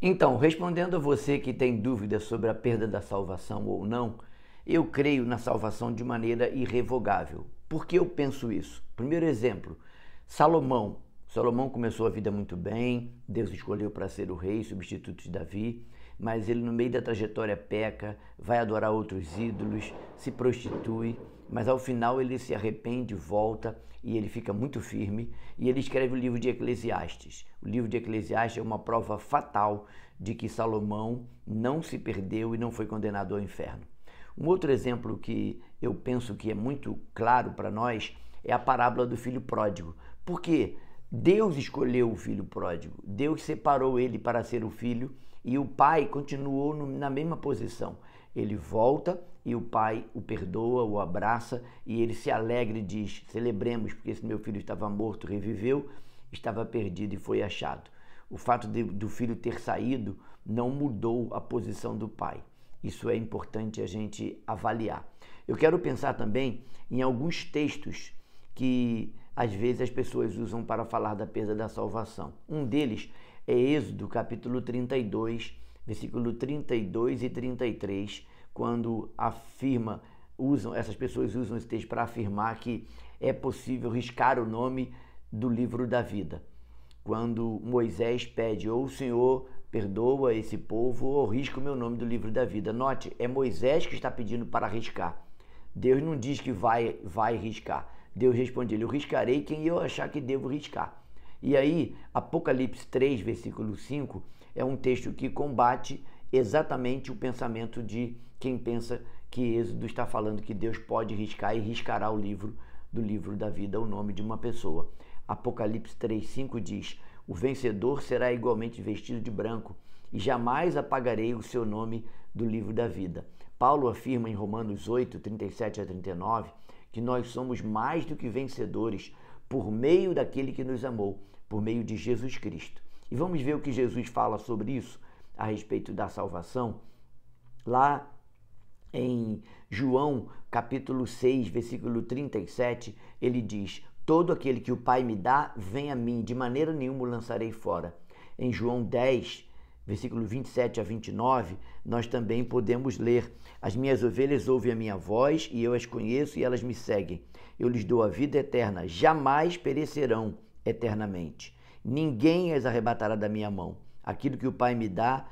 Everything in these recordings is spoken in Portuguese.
Então, respondendo a você que tem dúvidas sobre a perda da salvação ou não, eu creio na salvação de maneira irrevogável. Por que eu penso isso? Primeiro exemplo, Salomão. Salomão começou a vida muito bem, Deus escolheu para ser o rei, substituto de Davi mas ele no meio da trajetória peca, vai adorar outros ídolos, se prostitui, mas ao final ele se arrepende, volta e ele fica muito firme e ele escreve o livro de Eclesiastes. O livro de Eclesiastes é uma prova fatal de que Salomão não se perdeu e não foi condenado ao inferno. Um outro exemplo que eu penso que é muito claro para nós é a parábola do filho pródigo. Por quê? Deus escolheu o filho pródigo, Deus separou ele para ser o filho e o pai continuou no, na mesma posição. Ele volta e o pai o perdoa, o abraça e ele se alegra e diz: Celebremos, porque esse meu filho estava morto, reviveu, estava perdido e foi achado. O fato de, do filho ter saído não mudou a posição do pai. Isso é importante a gente avaliar. Eu quero pensar também em alguns textos que às vezes as pessoas usam para falar da perda da salvação. Um deles é Êxodo capítulo 32, versículo 32 e 33, quando afirma, usam, essas pessoas usam esse texto para afirmar que é possível riscar o nome do livro da vida. Quando Moisés pede, ou o Senhor perdoa esse povo, ou risca o meu nome do livro da vida. Note, é Moisés que está pedindo para riscar. Deus não diz que vai, vai riscar. Deus responde, eu riscarei quem eu achar que devo riscar. E aí, Apocalipse 3, versículo 5, é um texto que combate exatamente o pensamento de quem pensa que Êxodo está falando que Deus pode riscar e riscará o livro do livro da vida, o nome de uma pessoa. Apocalipse 5 diz: "O vencedor será igualmente vestido de branco, e jamais apagarei o seu nome do livro da vida." Paulo afirma em Romanos 37 a 39 que nós somos mais do que vencedores por meio daquele que nos amou por meio de Jesus Cristo. E vamos ver o que Jesus fala sobre isso a respeito da salvação lá em João, capítulo 6, versículo 37, ele diz: Todo aquele que o Pai me dá, vem a mim, de maneira nenhuma o lançarei fora. Em João 10, versículo 27 a 29, nós também podemos ler: As minhas ovelhas ouvem a minha voz, e eu as conheço e elas me seguem. Eu lhes dou a vida eterna, jamais perecerão eternamente. Ninguém as arrebatará da minha mão. Aquilo que o Pai me dá,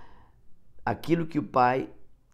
aquilo que o Pai,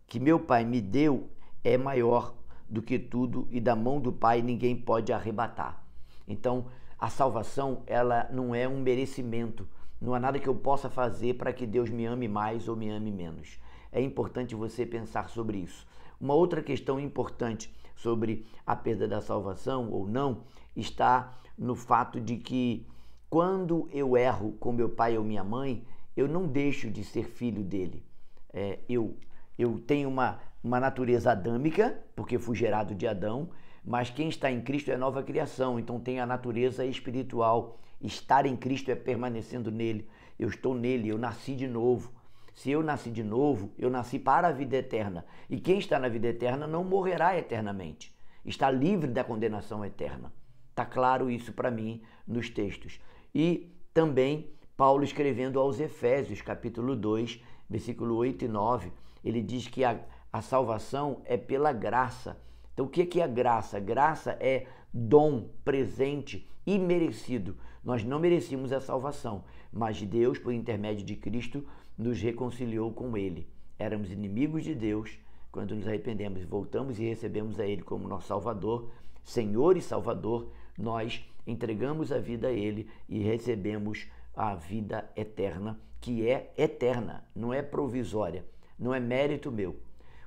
que meu Pai me deu, é maior do que tudo e da mão do Pai ninguém pode arrebatar. Então, a salvação, ela não é um merecimento. Não há nada que eu possa fazer para que Deus me ame mais ou me ame menos. É importante você pensar sobre isso. Uma outra questão importante sobre a perda da salvação ou não está no fato de que quando eu erro com meu pai ou minha mãe, eu não deixo de ser filho dele. É, eu, eu tenho uma, uma natureza adâmica, porque fui gerado de Adão, mas quem está em Cristo é nova criação, então tem a natureza espiritual. Estar em Cristo é permanecendo nele. Eu estou nele, eu nasci de novo. Se eu nasci de novo, eu nasci para a vida eterna. E quem está na vida eterna não morrerá eternamente. Está livre da condenação eterna. Está claro isso para mim nos textos. E também Paulo escrevendo aos Efésios, capítulo 2, versículo 8 e 9, ele diz que a, a salvação é pela graça. Então, o que é a graça? Graça é dom presente, imerecido. Nós não merecíamos a salvação, mas Deus, por intermédio de Cristo, nos reconciliou com Ele. Éramos inimigos de Deus quando nos arrependemos e voltamos e recebemos a Ele como nosso Salvador, Senhor e Salvador. Nós entregamos a vida a Ele e recebemos a vida eterna, que é eterna, não é provisória, não é mérito meu.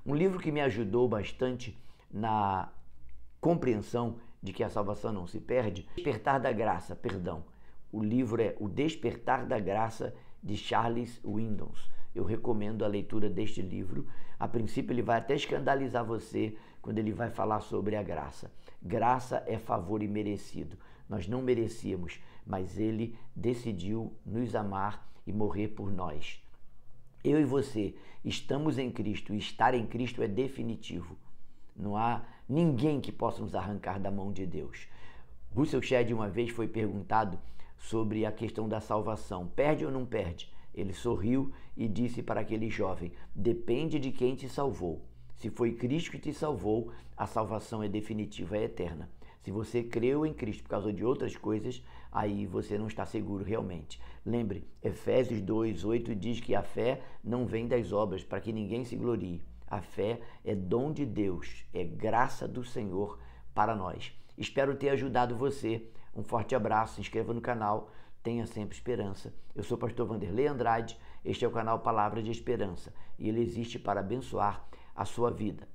Um livro que me ajudou bastante na compreensão de que a salvação não se perde, Despertar da Graça, perdão. O livro é O Despertar da Graça de Charles Windows. Eu recomendo a leitura deste livro. A princípio, ele vai até escandalizar você quando ele vai falar sobre a graça. Graça é favor imerecido. Nós não merecíamos, mas ele decidiu nos amar e morrer por nós. Eu e você estamos em Cristo e estar em Cristo é definitivo. Não há ninguém que possa nos arrancar da mão de Deus. Russell Shedd uma vez foi perguntado sobre a questão da salvação: perde ou não perde? Ele sorriu e disse para aquele jovem: depende de quem te salvou. Se foi Cristo que te salvou, a salvação é definitiva, é eterna. Se você creu em Cristo por causa de outras coisas, aí você não está seguro realmente. Lembre, Efésios 8 diz que a fé não vem das obras para que ninguém se glorie. A fé é dom de Deus, é graça do Senhor para nós. Espero ter ajudado você. Um forte abraço, se inscreva no canal, tenha sempre esperança. Eu sou o pastor Vanderlei Andrade, este é o canal Palavras de Esperança e ele existe para abençoar a sua vida.